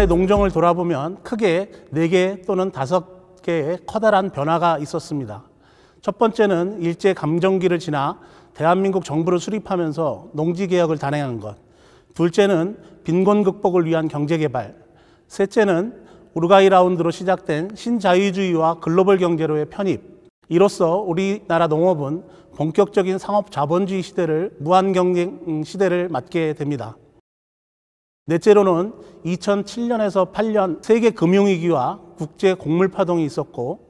우리나라의 농정을 돌아보면 크게 네 개 또는 다섯 개의 커다란 변화가 있었습니다. 첫 번째는 일제 감정기를 지나 대한민국 정부를 수립하면서 농지개혁을 단행한 것. 둘째는 빈곤 극복을 위한 경제개발. 셋째는 우루과이 라운드로 시작된 신자유주의와 글로벌 경제로의 편입. 이로써 우리나라 농업은 본격적인 상업 자본주의 시대를 무한 경쟁 시대를 맞게 됩니다. 넷째로는 2007년에서 8년 세계 금융위기와 국제 곡물파동이 있었고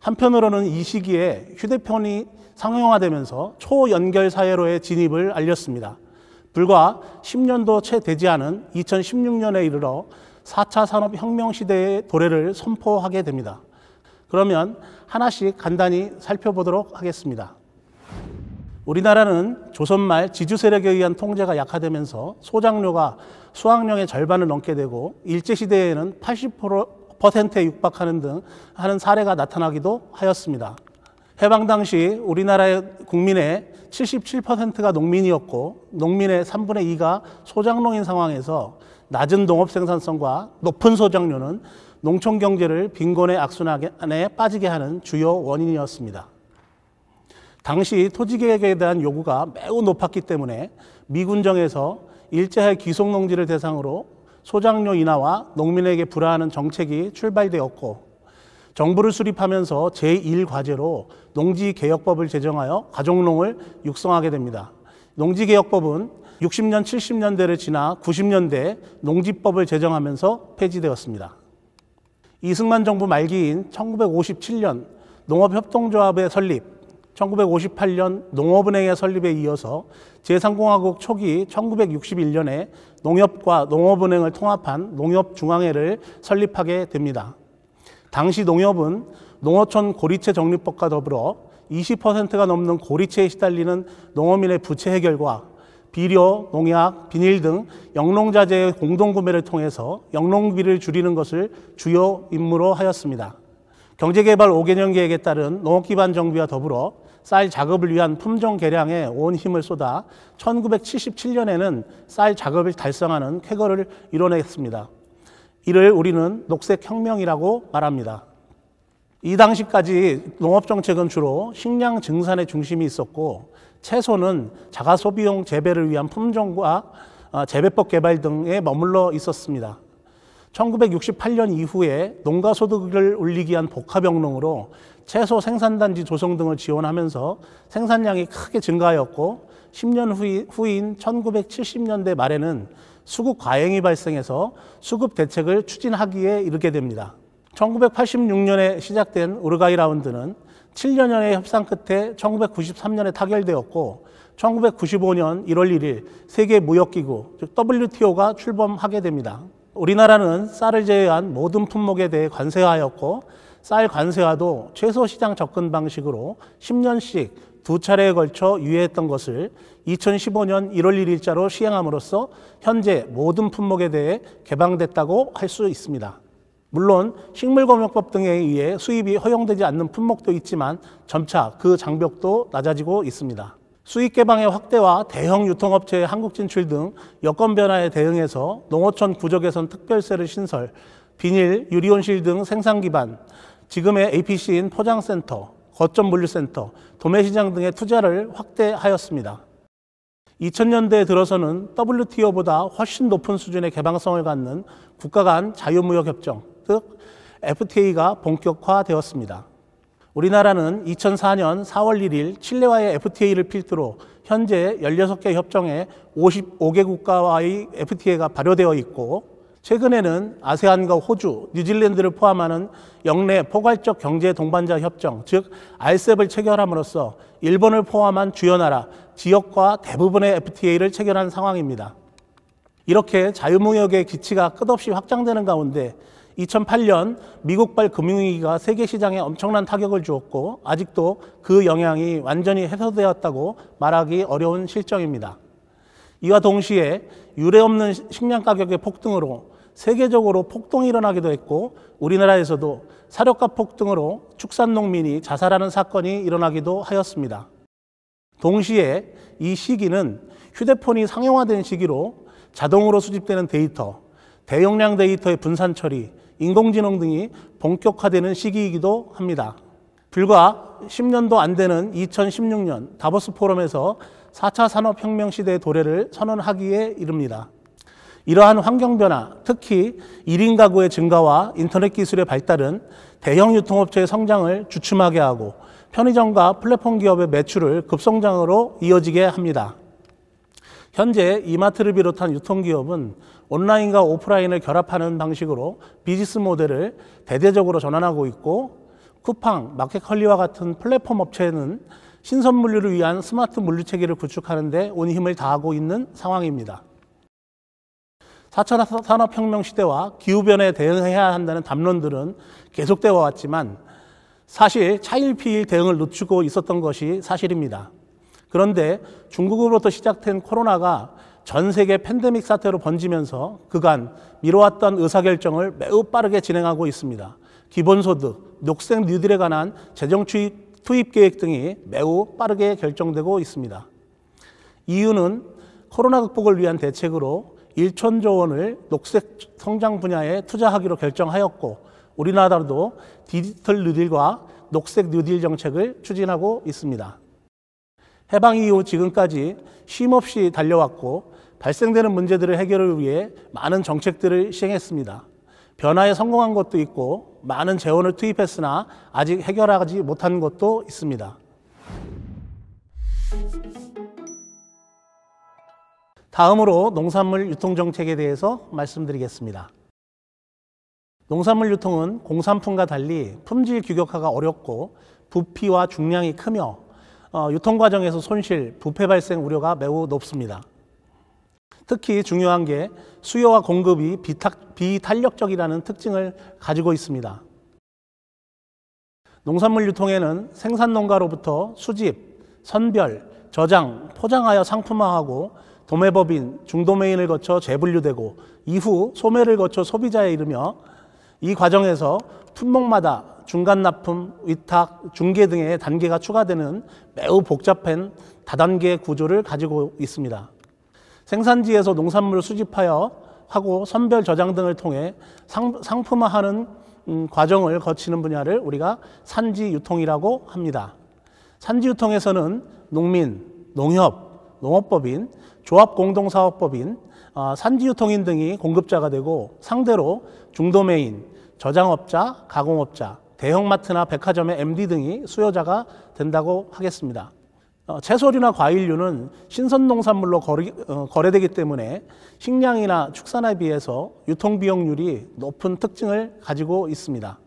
한편으로는 이 시기에 휴대폰이 상용화되면서 초연결 사회로의 진입을 알렸습니다. 불과 10년도 채 되지 않은 2016년에 이르러 4차 산업혁명 시대의 도래를 선포하게 됩니다. 그러면 하나씩 간단히 살펴보도록 하겠습니다. 우리나라는 조선말 지주 세력에 의한 통제가 약화되면서 소장료가 수학령의 절반을 넘게 되고 일제시대에는 80%에 육박하는 등 하는 사례가 나타나기도 하였습니다. 해방 당시 우리나라의 국민의 77%가 농민이었고 농민의 3분의 2가 소장농인 상황에서 낮은 농업 생산성과 높은 소장료는 농촌 경제를 빈곤의 악순환에 빠지게 하는 주요 원인이었습니다. 당시 토지개혁에 대한 요구가 매우 높았기 때문에 미군정에서 일제하에 귀속농지를 대상으로 소장료 인하와 농민에게 불화하는 정책이 출발되었고 정부를 수립하면서 제1과제로 농지개혁법을 제정하여 가족농을 육성하게 됩니다. 농지개혁법은 60년, 70년대를 지나 90년대 농지법을 제정하면서 폐지되었습니다. 이승만 정부 말기인 1957년 농업협동조합의 설립, 1958년 농업은행의 설립에 이어서 제3공화국 초기 1961년에 농협과 농업은행을 통합한 농협중앙회를 설립하게 됩니다. 당시 농협은 농어촌 고리채 정립법과 더불어 20%가 넘는 고리채에 시달리는 농어민의 부채 해결과 비료, 농약, 비닐 등 영농자재의 공동구매를 통해서 영농비를 줄이는 것을 주요 임무로 하였습니다. 경제개발 5개년 계획에 따른 농업기반 정비와 더불어 쌀 작업을 위한 품종 개량에 온 힘을 쏟아 1977년에는 쌀 작업을 달성하는 쾌거를 이뤄냈습니다. 이를 우리는 녹색 혁명이라고 말합니다. 이 당시까지 농업 정책은 주로 식량 증산의 중심이 있었고 채소는 자가 소비용 재배를 위한 품종과 어, 재배법 개발 등에 머물러 있었습니다. 1968년 이후에 농가 소득을 올리기 위한 복합영농으로 채소 생산단지 조성 등을 지원하면서 생산량이 크게 증가하였고 10년 후 후인 1970년대 말에는 수급 과잉이 발생해서 수급 대책을 추진하기에 이르게 됩니다. 1986년에 시작된 우르가이 라운드는 7년여의 협상 끝에 1993년에 타결되었고 1995년 1월 1일 세계 무역기구 즉 WTO가 출범하게 됩니다. 우리나라는 쌀을 제외한 모든 품목에 대해 관세하였고 쌀 관세화도 최소 시장 접근 방식으로 10년씩 두 차례에 걸쳐 유예했던 것을 2015년 1월 1일자로 시행함으로써 현재 모든 품목에 대해 개방됐다고 할 수 있습니다. 물론 식물검역법 등에 의해 수입이 허용되지 않는 품목도 있지만 점차 그 장벽도 낮아지고 있습니다. 수익 개방의 확대와 대형 유통업체의 한국 진출 등 여건 변화에 대응해서 농어촌 구조개선 특별세를 신설, 비닐, 유리온실 등 생산 기반, 지금의 APC인 포장센터, 거점 물류센터, 도매시장 등의 투자를 확대하였습니다. 2000년대에 들어서는 WTO보다 훨씬 높은 수준의 개방성을 갖는 국가 간 자유무역협정, 즉 FTA가 본격화되었습니다. 우리나라는 2004년 4월 1일 칠레와의 FTA를 필두로 현재 16개 협정에 55개 국가와의 FTA가 발효되어 있고 최근에는 아세안과 호주, 뉴질랜드를 포함하는 영내 포괄적 경제 동반자 협정, 즉 RCEP을 체결함으로써 일본을 포함한 주요 나라, 지역과 대부분의 FTA를 체결한 상황입니다. 이렇게 자유무역의 기치가 끝없이 확장되는 가운데 2008년 미국발 금융위기가 세계 시장에 엄청난 타격을 주었고 아직도 그 영향이 완전히 해소되었다고 말하기 어려운 실정입니다. 이와 동시에 유례 없는 식량 가격의 폭등으로 세계적으로 폭동이 일어나기도 했고 우리나라에서도 사료가 폭등으로 축산 농민이 자살하는 사건이 일어나기도 하였습니다. 동시에 이 시기는 휴대폰이 상용화된 시기로 자동으로 수집되는 데이터, 대용량 데이터의 분산 처리, 인공지능 등이 본격화되는 시기이기도 합니다. 불과 10년도 안 되는 2016년 다보스 포럼에서 4차 산업혁명 시대의 도래를 선언하기에 이릅니다. 이러한 환경 변화, 특히 1인 가구의 증가와 인터넷 기술의 발달은 대형 유통업체의 성장을 주춤하게 하고 편의점과 플랫폼 기업의 매출을 급성장으로 이어지게 합니다. 현재 이마트를 비롯한 유통기업은 온라인과 오프라인을 결합하는 방식으로 비즈니스 모델을 대대적으로 전환하고 있고 쿠팡, 마켓컬리와 같은 플랫폼 업체는 신선물류를 위한 스마트 물류체계를 구축하는 데 온 힘을 다하고 있는 상황입니다. 4차 산업혁명 시대와 기후변화에 대응해야 한다는 담론들은 계속되어 왔지만 사실 차일피일 대응을 늦추고 있었던 것이 사실입니다. 그런데 중국으로부터 시작된 코로나가 전 세계 팬데믹 사태로 번지면서 그간 미뤄왔던 의사결정을 매우 빠르게 진행하고 있습니다. 기본소득, 녹색 뉴딜에 관한 재정 투입 계획 등이 매우 빠르게 결정되고 있습니다. 이유는 코로나 극복을 위한 대책으로 1천조 원을 녹색 성장 분야에 투자하기로 결정하였고 우리나라도 디지털 뉴딜과 녹색 뉴딜 정책을 추진하고 있습니다. 해방 이후 지금까지 쉼없이 달려왔고 발생되는 문제들을 해결을 위해 많은 정책들을 시행했습니다. 변화에 성공한 것도 있고 많은 재원을 투입했으나 아직 해결하지 못한 것도 있습니다. 다음으로 농산물 유통 정책에 대해서 말씀드리겠습니다. 농산물 유통은 공산품과 달리 품질 규격화가 어렵고 부피와 중량이 크며 어, 유통 과정에서 손실, 부패 발생 우려가 매우 높습니다. 특히 중요한 게 수요와 공급이 비탁, 비탄력적이라는 특징을 가지고 있습니다. 농산물 유통에는 생산 농가로부터 수집, 선별, 저장, 포장하여 상품화하고 도매법인, 중도매인을 거쳐 재분류되고 이후 소매를 거쳐 소비자에 이르며 이 과정에서 품목마다 중간 납품, 위탁, 중개 등의 단계가 추가되는 매우 복잡한 다단계 구조를 가지고 있습니다. 생산지에서 농산물을 수집하여 하고 선별 저장 등을 통해 상, 상품화하는 음, 과정을 거치는 분야를 우리가 산지 유통이라고 합니다. 산지 유통에서는 농민, 농협, 농업법인, 조합공동사업법인, 어, 아, 산지 유통인 등이 공급자가 되고 상대로 중도매인, 저장업자, 가공업자, 대형마트나 백화점의 MD 등이 수요자가 된다고 하겠습니다. 어, 채소류나 과일류는 신선 농산물로 어, 거래되기 때문에 식량이나 축산에 비해서 유통비용률이 높은 특징을 가지고 있습니다.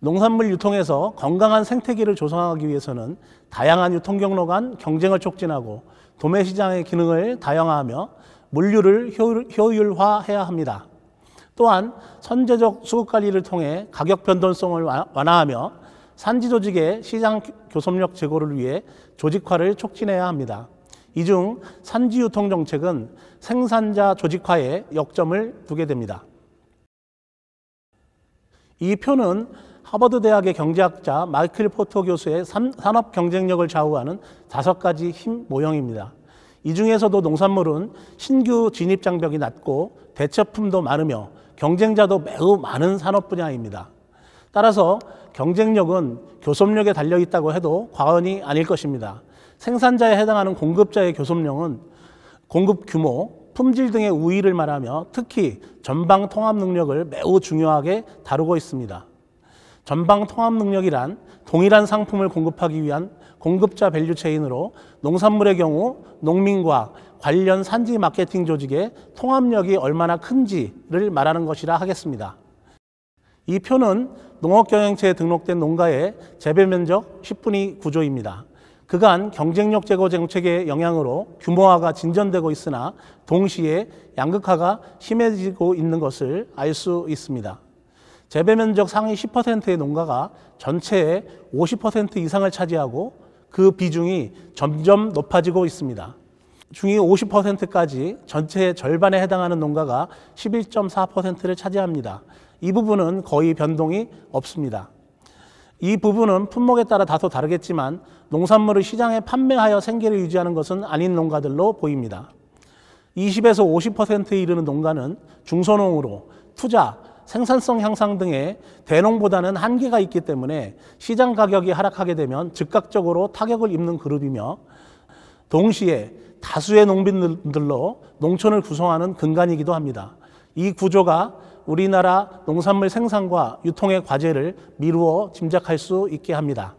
농산물 유통에서 건강한 생태계를 조성하기 위해서는 다양한 유통 경로 간 경쟁을 촉진하고 도매 시장의 기능을 다양화하며 물류를 효율화해야 합니다. 또한 선제적 수급 관리를 통해 가격 변동성을 완화하며 산지 조직의 시장 교섭력 제고를 위해 조직화를 촉진해야 합니다. 이 중 산지 유통 정책은 생산자 조직화에 역점을 두게 됩니다. 이 표는 하버드 대학의 경제학자 마이클 포터 교수의 산업 경쟁력을 좌우하는 다섯 가지 힘 모형입니다. 이 중에서도 농산물은 신규 진입 장벽이 낮고 대체품도 많으며 경쟁자도 매우 많은 산업 분야입니다. 따라서 경쟁력은 교섭력에 달려 있다고 해도 과언이 아닐 것입니다. 생산자에 해당하는 공급자의 교섭력은 공급 규모, 품질 등의 우위를 말하며 특히 전방 통합 능력을 매우 중요하게 다루고 있습니다. 전방 통합 능력이란 동일한 상품을 공급하기 위한 공급자 밸류 체인으로 농산물의 경우 농민과 관련 산지 마케팅 조직의 통합력이 얼마나 큰지를 말하는 것이라 하겠습니다. 이 표는 농업경영체에 등록된 농가의 재배 면적 10분의 구조입니다 그간 경쟁력 제고 정책의 영향으로 규모화가 진전되고 있으나 동시에 양극화가 심해지고 있는 것을 알 수 있습니다. 재배 면적 상위 10%의 농가가 전체의 50% 이상을 차지하고 그 비중이 점점 높아지고 있습니다. 중위 50%까지 전체의 절반에 해당하는 농가가 11.4%를 차지합니다. 이 부분은 거의 변동이 없습니다. 이 부분은 품목에 따라 다소 다르겠지만 농산물을 시장에 판매하여 생계를 유지하는 것은 아닌 농가들로 보입니다. 20에서 50%에 이르는 농가는 중소농으로 투자, 생산성 향상 등의 대농보다는 한계가 있기 때문에 시장 가격이 하락하게 되면 즉각적으로 타격을 입는 그룹이며 동시에 다수의 농민들로 농촌을 구성하는 근간이기도 합니다. 이 구조가 우리나라 농산물 생산과 유통의 과제를 미루어 짐작할 수 있게 합니다.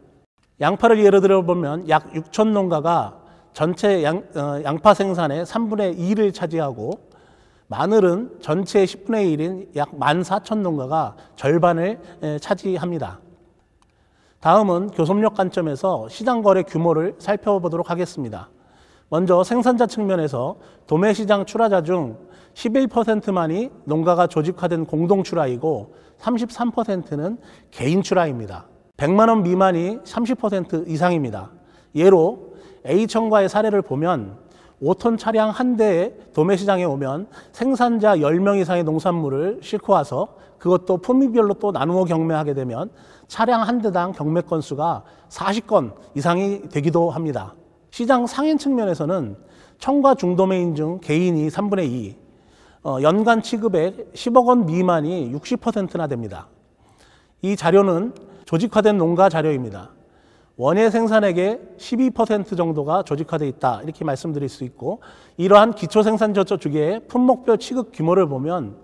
양파를 예를 들어 보면 약 6천 농가가 전체 양, 어, 양파 생산의 3분의 2를 차지하고 마늘은 전체 10분의 1인 약 14,000 농가가 절반을 차지합니다. 다음은 교섭력 관점에서 시장 거래 규모를 살펴보도록 하겠습니다. 먼저 생산자 측면에서 도매 시장 출하자 중 11%만이 농가가 조직화된 공동 출하이고 33%는 개인 출하입니다. 100만 원 미만이 30% 이상입니다. 예로 A청과의 사례를 보면 5톤 차량 한대의 도매시장에 오면 생산자 10명 이상의 농산물을 싣고 와서 그것도 품위별로 또 나누어 경매하게 되면 차량 한 대당 경매 건수가 40건 이상이 되기도 합니다. 시장 상인 측면에서는 청과 중도매인 중 개인이 3분의 2, 어, 연간 취급액 10억 원 미만이 60%나 됩니다. 이 자료는 조직화된 농가 자료입니다. 원예 생산액의 12% 정도가 조직화돼 있다 이렇게 말씀드릴 수 있고 이러한 기초 생산 저축의 품목별 취급 규모를 보면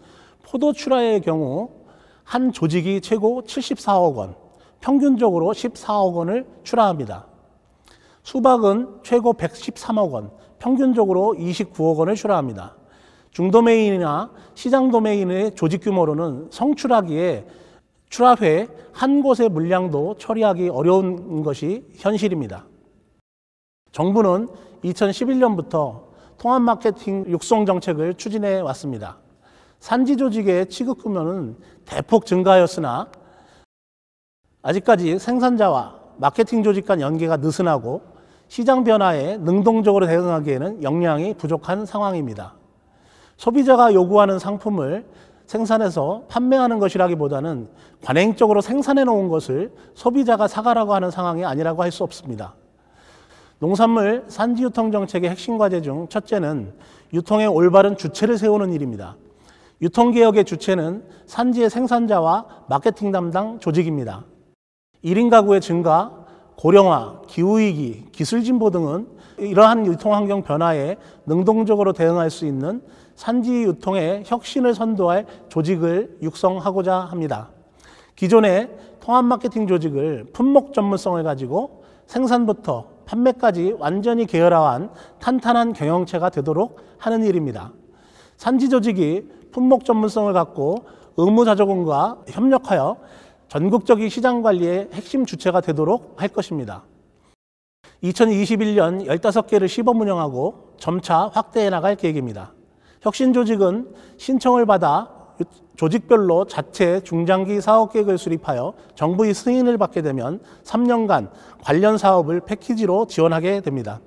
포도 출하의 경우 한 조직이 최고 74억 원, 평균적으로 14억 원을 출하합니다. 수박은 최고 113억 원, 평균적으로 29억 원을 출하합니다. 중도메인이나 시장 도메인의 조직 규모로는 성출하기에 출하회 한 곳의 물량도 처리하기 어려운 것이 현실입니다. 정부는 2011년부터 통합 마케팅 육성 정책을 추진해 왔습니다. 산지 조직의 취급 규모는 대폭 증가하였으나 아직까지 생산자와 마케팅 조직 간 연계가 느슨하고 시장 변화에 능동적으로 대응하기에는 역량이 부족한 상황입니다. 소비자가 요구하는 상품을 생산해서 판매하는 것이라기보다는 관행적으로 생산해 놓은 것을 소비자가 사가라고 하는 상황이 아니라고 할 수 없습니다. 농산물 산지 유통 정책의 핵심 과제 중 첫째는 유통의 올바른 주체를 세우는 일입니다. 유통 개혁의 주체는 산지의 생산자와 마케팅 담당 조직입니다. 1인 가구의 증가, 고령화, 기후위기, 기술 진보 등은 이러한 유통 환경 변화에 능동적으로 대응할 수 있는 산지 유통의 혁신을 선도할 조직을 육성하고자 합니다. 기존의 통합 마케팅 조직을 품목 전문성을 가지고 생산부터 판매까지 완전히 계열화한 탄탄한 경영체가 되도록 하는 일입니다. 산지 조직이 품목 전문성을 갖고 의무자조금과 협력하여 전국적인 시장 관리의 핵심 주체가 되도록 할 것입니다. 2021년 15개를 시범 운영하고 점차 확대해 나갈 계획입니다. 혁신 조직은 신청을 받아 조직별로 자체 중장기 사업 계획을 수립하여 정부의 승인을 받게 되면 3년간 관련 사업을 패키지로 지원하게 됩니다.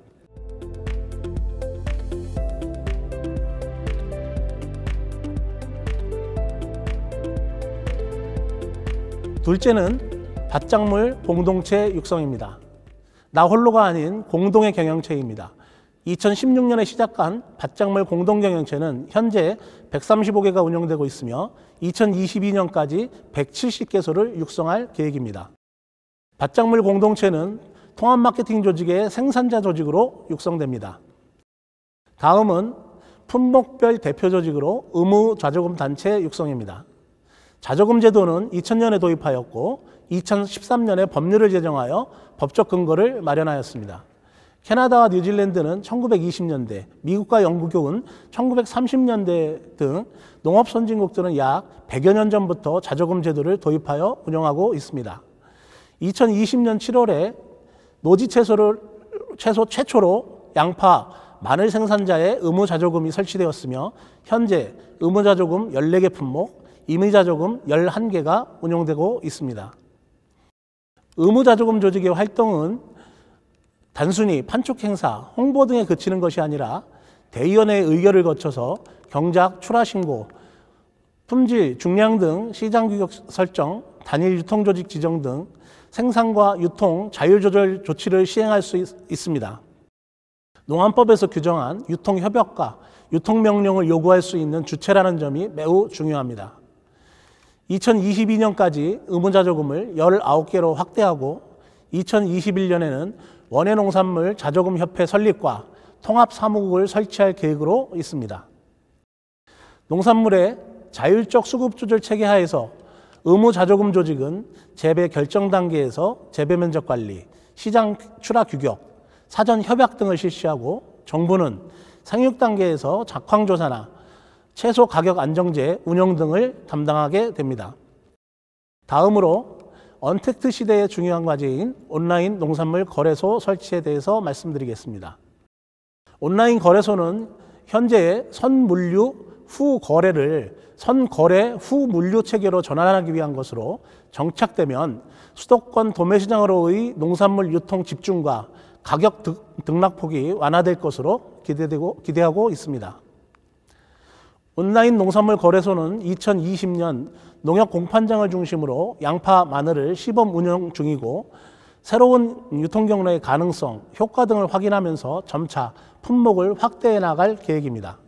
둘째는 바짝물 공동체 육성입니다. 나 홀로가 아닌 공동의 경영체입니다. 2016년에 시작한 밭작물 공동경영체는 현재 135개가 운영되고 있으며 2022년까지 170개소를 육성할 계획입니다. 밭작물 공동체는 통합 마케팅 조직의 생산자 조직으로 육성됩니다. 다음은 품목별 대표 조직으로 의무 자조금 단체 육성입니다. 자조금 제도는 2000년에 도입하였고 2013년에 법률을 제정하여 법적 근거를 마련하였습니다. 캐나다와 뉴질랜드는 1920년대, 미국과 영국은 1930년대 등 농업 선진국들은 약 100여 년 전부터 자조금 제도를 도입하여 운영하고 있습니다. 2020년 7월에 노지 채소를 채소 최초로 양파, 마늘 생산자의 의무 자조금이 설치되었으며 현재 의무 자조금 14개 품목, 임의 자조금 11개가 운영되고 있습니다. 의무 자조금 조직의 활동은 단순히 판촉 행사, 홍보 등에 그치는 것이 아니라 대의원의 의결을 거쳐서 경작, 출하 신고, 품질, 중량 등 시장 규격 설정, 단일 유통 조직 지정 등 생산과 유통 자율 조절 조치를 시행할 수 있, 있습니다. 농안법에서 규정한 유통 협약과 유통 명령을 요구할 수 있는 주체라는 점이 매우 중요합니다. 2022년까지 의무자 조금을 19개로 확대하고 2021년에는 원예농산물 자조금협회 설립과 통합사무국을 설치할 계획으로 있습니다. 농산물의 자율적 수급 조절 체계 하에서 의무 자조금 조직은 재배 결정 단계에서 재배 면적 관리, 시장 출하 규격, 사전 협약 등을 실시하고 정부는 상육 단계에서 작황 조사나 채소 가격 안정제 운영 등을 담당하게 됩니다. 다음으로 언택트 시대의 중요한 과제인 온라인 농산물 거래소 설치에 대해서 말씀드리겠습니다. 온라인 거래소는 현재의 선물류 후 거래를 선거래 후 물류 체계로 전환하기 위한 것으로 정착되면 수도권 도매시장으로의 농산물 유통 집중과 가격 등락폭이 완화될 것으로 기대되고, 기대하고 있습니다. 온라인 농산물 거래소는 2020년 농협 공판장을 중심으로 양파, 마늘을 시범 운영 중이고 새로운 유통 경로의 가능성, 효과 등을 확인하면서 점차 품목을 확대해 나갈 계획입니다.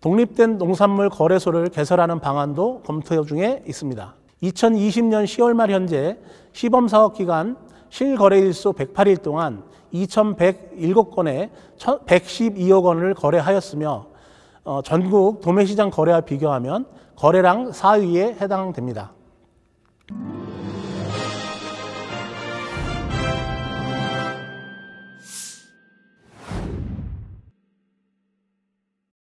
독립된 농산물 거래소를 개설하는 방안도 검토 중에 있습니다. 2020년 10월 말 현재 시범 사업 기간 실거래일수 108일 동안 2,107건에 112억 원을 거래하였으며 어, 전국 도매시장 거래와 비교하면 거래량 4위에 해당됩니다.